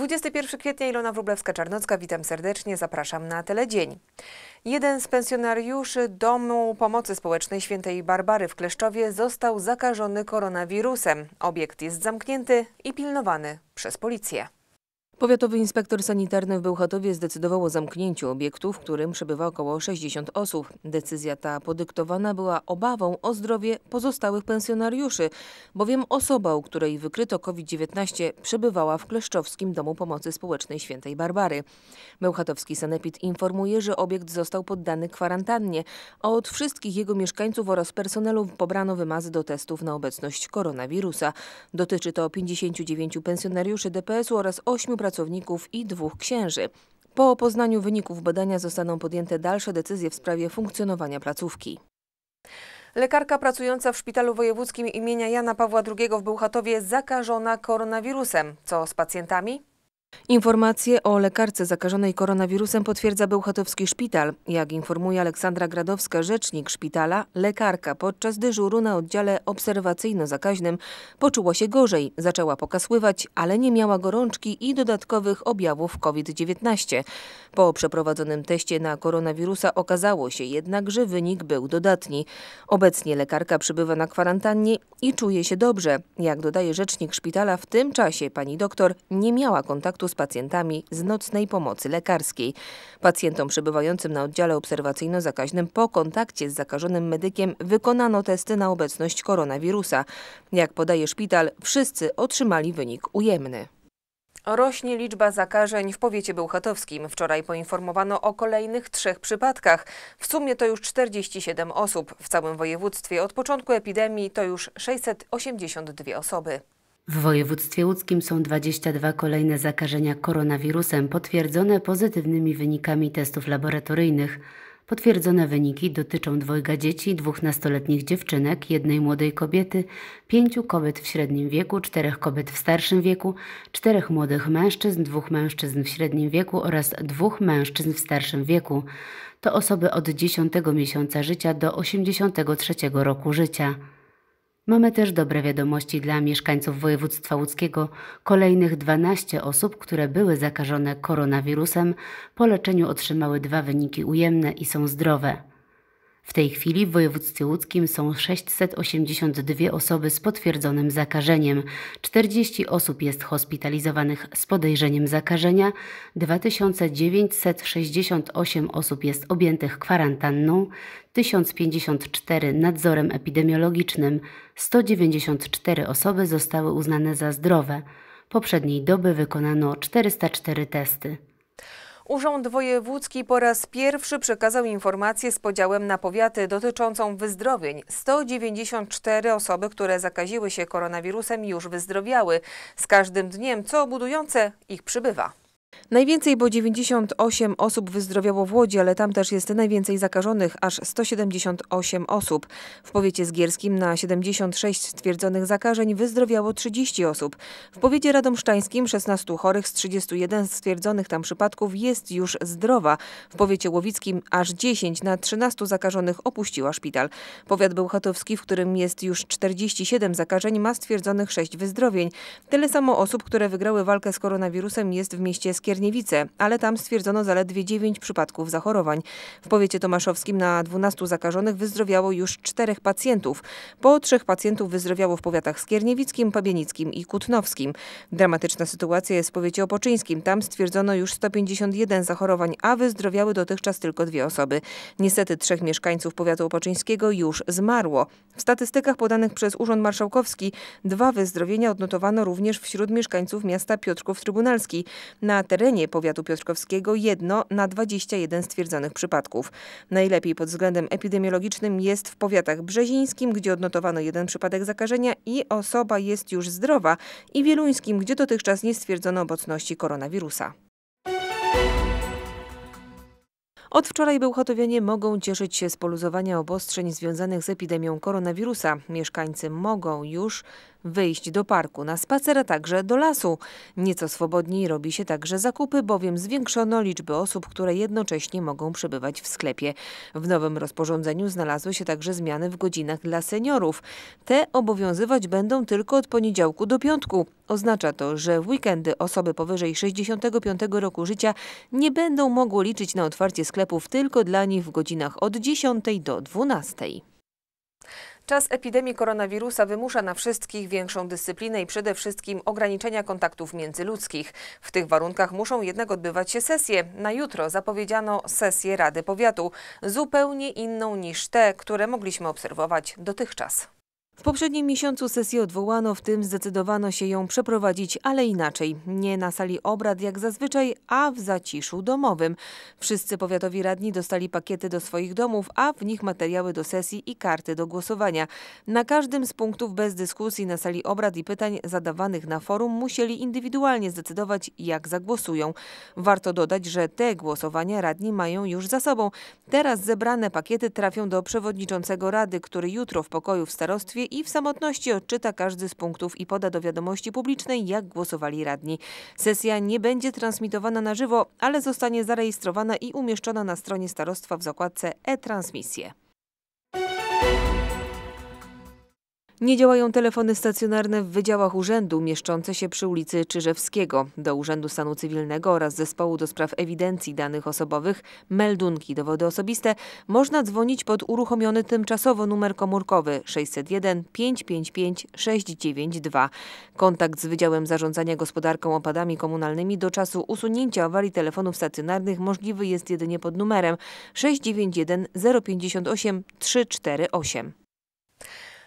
21 kwietnia Ilona Wróblewska-Czarnocka, witam serdecznie, zapraszam na Teledzień. Jeden z pensjonariuszy Domu Pomocy Społecznej Świętej Barbary w Kleszczowie został zakażony koronawirusem. Obiekt jest zamknięty i pilnowany przez policję. Powiatowy inspektor sanitarny w Bełchatowie zdecydował o zamknięciu obiektu, w którym przebywa około 60 osób. Decyzja ta podyktowana była obawą o zdrowie pozostałych pensjonariuszy, bowiem osoba, u której wykryto COVID-19 przebywała w Kleszczowskim Domu Pomocy Społecznej Świętej Barbary. Bełchatowski sanepid informuje, że obiekt został poddany kwarantannie, a od wszystkich jego mieszkańców oraz personelu pobrano wymazy do testów na obecność koronawirusa. Dotyczy to 59 pensjonariuszy DPS-u oraz 8 pracowników pracowników i dwóch księży. Po poznaniu wyników badania zostaną podjęte dalsze decyzje w sprawie funkcjonowania placówki. Lekarka pracująca w Szpitalu Wojewódzkim imienia Jana Pawła II w Bełchatowie zakażona koronawirusem. Co z pacjentami? Informacje o lekarce zakażonej koronawirusem potwierdza Bełchatowski Szpital. Jak informuje Aleksandra Gradowska, rzecznik szpitala, lekarka podczas dyżuru na oddziale obserwacyjno-zakaźnym poczuła się gorzej, zaczęła pokasływać, ale nie miała gorączki i dodatkowych objawów COVID-19. Po przeprowadzonym teście na koronawirusa okazało się jednak, że wynik był dodatni. Obecnie lekarka przybywa na kwarantannie i czuje się dobrze. Jak dodaje rzecznik szpitala, w tym czasie pani doktor nie miała kontaktu kontaktu z pacjentami z nocnej pomocy lekarskiej. Pacjentom przebywającym na oddziale obserwacyjno-zakaźnym po kontakcie z zakażonym medykiem wykonano testy na obecność koronawirusa. Jak podaje szpital, wszyscy otrzymali wynik ujemny. Rośnie liczba zakażeń w powiecie bełchatowskim. Wczoraj poinformowano o kolejnych trzech przypadkach. W sumie to już 47 osób. W całym województwie od początku epidemii to już 682 osoby. W województwie łódzkim są 22 kolejne zakażenia koronawirusem potwierdzone pozytywnymi wynikami testów laboratoryjnych. Potwierdzone wyniki dotyczą dwojga dzieci, dwóch nastoletnich dziewczynek, jednej młodej kobiety, pięciu kobiet w średnim wieku, czterech kobiet w starszym wieku, czterech młodych mężczyzn, dwóch mężczyzn w średnim wieku oraz dwóch mężczyzn w starszym wieku. To osoby od 10 miesiąca życia do 83 roku życia. Mamy też dobre wiadomości dla mieszkańców województwa łódzkiego. Kolejnych 12 osób, które były zakażone koronawirusem, po leczeniu otrzymały dwa wyniki ujemne i są zdrowe. W tej chwili w województwie łódzkim są 682 osoby z potwierdzonym zakażeniem, 40 osób jest hospitalizowanych z podejrzeniem zakażenia, 2968 osób jest objętych kwarantanną, 1054 nadzorem epidemiologicznym, 194 osoby zostały uznane za zdrowe. Poprzedniej doby wykonano 404 testy. Urząd Wojewódzki po raz pierwszy przekazał informację z podziałem na powiaty dotyczącą wyzdrowień. 194 osoby, które zakaziły się koronawirusem już wyzdrowiały. Z każdym dniem co budujące ich przybywa. Najwięcej, bo 98 osób wyzdrowiało w Łodzi, ale tam też jest najwięcej zakażonych, aż 178 osób. W powiecie zgierskim na 76 stwierdzonych zakażeń wyzdrowiało 30 osób. W powiecie radomszczańskim 16 chorych z 31 stwierdzonych tam przypadków jest już zdrowa. W powiecie łowickim aż 10 na 13 zakażonych opuściła szpital. Powiat bełchatowski, w którym jest już 47 zakażeń, ma stwierdzonych 6 wyzdrowień. Tyle samo osób, które wygrały walkę z koronawirusem jest w mieście Skierniewice, ale tam stwierdzono zaledwie 9 przypadków zachorowań. W powiecie tomaszowskim na 12 zakażonych wyzdrowiało już 4 pacjentów. Po 3 pacjentów wyzdrowiało w powiatach skierniewickim, pabienickim i kutnowskim. Dramatyczna sytuacja jest w powiecie opoczyńskim. Tam stwierdzono już 151 zachorowań, a wyzdrowiały dotychczas tylko dwie osoby. Niestety trzech mieszkańców powiatu opoczyńskiego już zmarło. W statystykach podanych przez Urząd Marszałkowski dwa wyzdrowienia odnotowano również wśród mieszkańców miasta Piotrków Trybunalski. Na terenie powiatu piotrkowskiego jedno na 21 stwierdzonych przypadków. Najlepiej pod względem epidemiologicznym jest w powiatach brzezińskim, gdzie odnotowano jeden przypadek zakażenia i osoba jest już zdrowa i wieluńskim, gdzie dotychczas nie stwierdzono obecności koronawirusa. Od wczoraj bełchatowianie mogą cieszyć się z poluzowania obostrzeń związanych z epidemią koronawirusa. Mieszkańcy mogą już wyjść do parku, na spacer, a także do lasu. Nieco swobodniej robi się także zakupy, bowiem zwiększono liczbę osób, które jednocześnie mogą przebywać w sklepie. W nowym rozporządzeniu znalazły się także zmiany w godzinach dla seniorów. Te obowiązywać będą tylko od poniedziałku do piątku. Oznacza to, że w weekendy osoby powyżej 65 roku życia nie będą mogły liczyć na otwarcie sklepów tylko dla nich w godzinach od 10 do 12. Czas epidemii koronawirusa wymusza na wszystkich większą dyscyplinę i przede wszystkim ograniczenia kontaktów międzyludzkich. W tych warunkach muszą jednak odbywać się sesje. Na jutro zapowiedziano sesję Rady Powiatu, zupełnie inną niż te, które mogliśmy obserwować dotychczas. W poprzednim miesiącu sesję odwołano, w tym zdecydowano się ją przeprowadzić, ale inaczej. Nie na sali obrad jak zazwyczaj, a w zaciszu domowym. Wszyscy powiatowi radni dostali pakiety do swoich domów, a w nich materiały do sesji i karty do głosowania. Na każdym z punktów bez dyskusji na sali obrad i pytań zadawanych na forum musieli indywidualnie zdecydować, jak zagłosują. Warto dodać, że te głosowania radni mają już za sobą. Teraz zebrane pakiety trafią do przewodniczącego rady, który jutro w pokoju w starostwie i w samotności odczyta każdy z punktów i poda do wiadomości publicznej, jak głosowali radni. Sesja nie będzie transmitowana na żywo, ale zostanie zarejestrowana i umieszczona na stronie starostwa w zakładce e-transmisje. Nie działają telefony stacjonarne w wydziałach urzędu mieszczące się przy ulicy Czyżewskiego. Do Urzędu Stanu Cywilnego oraz Zespołu do Spraw Ewidencji Danych Osobowych meldunki dowody osobiste można dzwonić pod uruchomiony tymczasowo numer komórkowy 601 555 692. Kontakt z Wydziałem Zarządzania Gospodarką Opadami Komunalnymi do czasu usunięcia awarii telefonów stacjonarnych możliwy jest jedynie pod numerem 691 058 348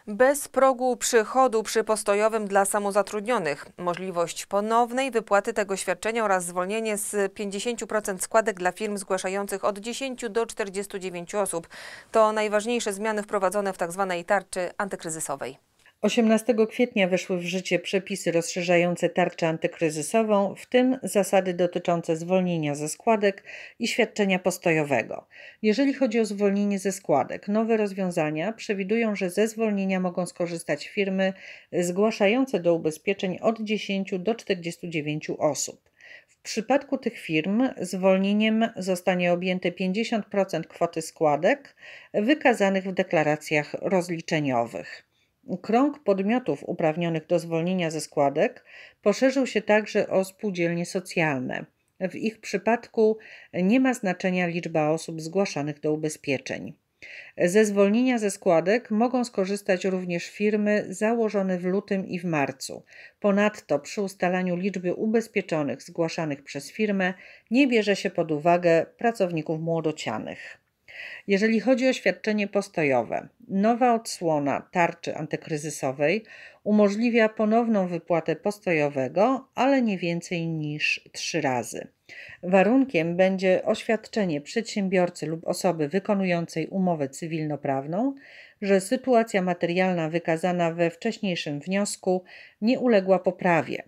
bez progu przychodu przypostojowym dla samozatrudnionych, możliwość ponownej wypłaty tego świadczenia oraz zwolnienie z 50% składek dla firm zgłaszających od 10 do 49 osób. To najważniejsze zmiany wprowadzone w tzw. Tak tarczy antykryzysowej. 18 kwietnia weszły w życie przepisy rozszerzające tarczę antykryzysową, w tym zasady dotyczące zwolnienia ze składek i świadczenia postojowego. Jeżeli chodzi o zwolnienie ze składek, nowe rozwiązania przewidują, że ze zwolnienia mogą skorzystać firmy zgłaszające do ubezpieczeń od 10 do 49 osób. W przypadku tych firm zwolnieniem zostanie objęte 50% kwoty składek wykazanych w deklaracjach rozliczeniowych. Krąg podmiotów uprawnionych do zwolnienia ze składek poszerzył się także o spółdzielnie socjalne. W ich przypadku nie ma znaczenia liczba osób zgłaszanych do ubezpieczeń. Ze zwolnienia ze składek mogą skorzystać również firmy założone w lutym i w marcu. Ponadto przy ustalaniu liczby ubezpieczonych zgłaszanych przez firmę nie bierze się pod uwagę pracowników młodocianych. Jeżeli chodzi o świadczenie postojowe, nowa odsłona tarczy antykryzysowej umożliwia ponowną wypłatę postojowego, ale nie więcej niż trzy razy. Warunkiem będzie oświadczenie przedsiębiorcy lub osoby wykonującej umowę cywilnoprawną, że sytuacja materialna wykazana we wcześniejszym wniosku nie uległa poprawie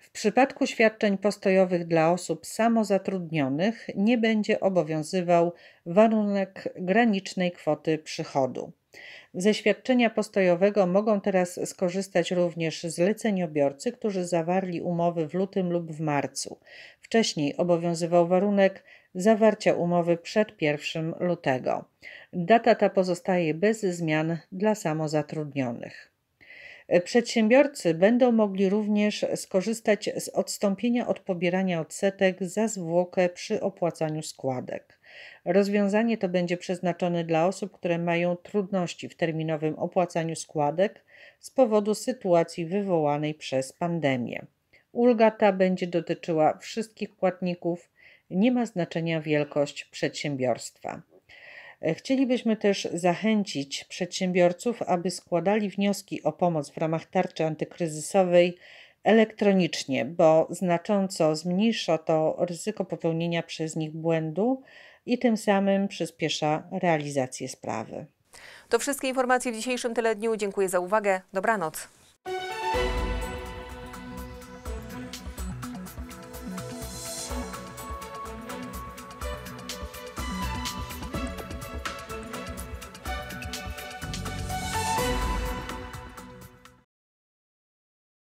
w przypadku świadczeń postojowych dla osób samozatrudnionych nie będzie obowiązywał warunek granicznej kwoty przychodu. Ze świadczenia postojowego mogą teraz skorzystać również zleceniobiorcy, którzy zawarli umowy w lutym lub w marcu. Wcześniej obowiązywał warunek zawarcia umowy przed 1 lutego. Data ta pozostaje bez zmian dla samozatrudnionych. E, przedsiębiorcy będą mogli również skorzystać z odstąpienia od pobierania odsetek za zwłokę przy opłacaniu składek. Rozwiązanie to będzie przeznaczone dla osób, które mają trudności w terminowym opłacaniu składek z powodu sytuacji wywołanej przez pandemię. Ulga ta będzie dotyczyła wszystkich płatników, nie ma znaczenia wielkość przedsiębiorstwa. Chcielibyśmy też zachęcić przedsiębiorców, aby składali wnioski o pomoc w ramach tarczy antykryzysowej elektronicznie, bo znacząco zmniejsza to ryzyko popełnienia przez nich błędu i tym samym przyspiesza realizację sprawy. To wszystkie informacje w dzisiejszym teledniu. Dziękuję za uwagę. Dobranoc.